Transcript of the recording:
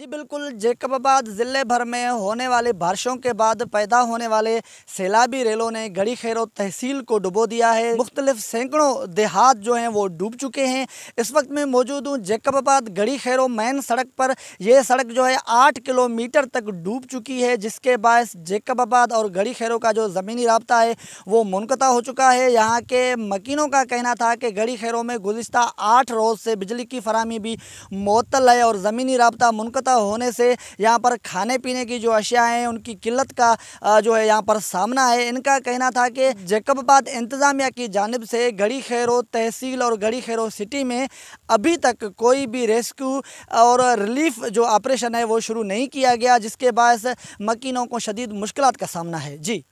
जी बिल्कुल जैकबाबाद ज़िले भर में होने वाले बारिशों के बाद पैदा होने वाले सैलाबी रेलों ने गड़ी खैरो तहसील को डुबो दिया है मुख्तलिफ सैकड़ों देहात जो हैं वो डूब चुके हैं इस वक्त मैं मौजूद हूँ जैकबाबाद गड़ी खैरो मैन सड़क पर यह सड़क जो है आठ किलोमीटर तक डूब चुकी है जिसके बायस जैकबाबाद और गड़ी खैरो का जो ज़मीनी रबता है वो मुनकता हो चुका है यहाँ के मकीनों का कहना था कि गड़ी खैरों में गुज्त आठ रोज़ से बिजली की फरहमी भी मअतल है और ज़मीनी रबता मुनकता ज़्यादा होने से यहाँ पर खाने पीने की जो अशिया हैं उनकी किल्लत का जो है यहाँ पर सामना है इनका कहना था कि जैकबाबाद इंतज़ामिया की जानब से गड़ी खैरो तहसील और गड़ी खैरो सिटी में अभी तक कोई भी रेस्क्यू और रिलीफ जो ऑपरेशन है वो शुरू नहीं किया गया जिसके बायस मकीनों को शदीद मुश्किल का सामना है जी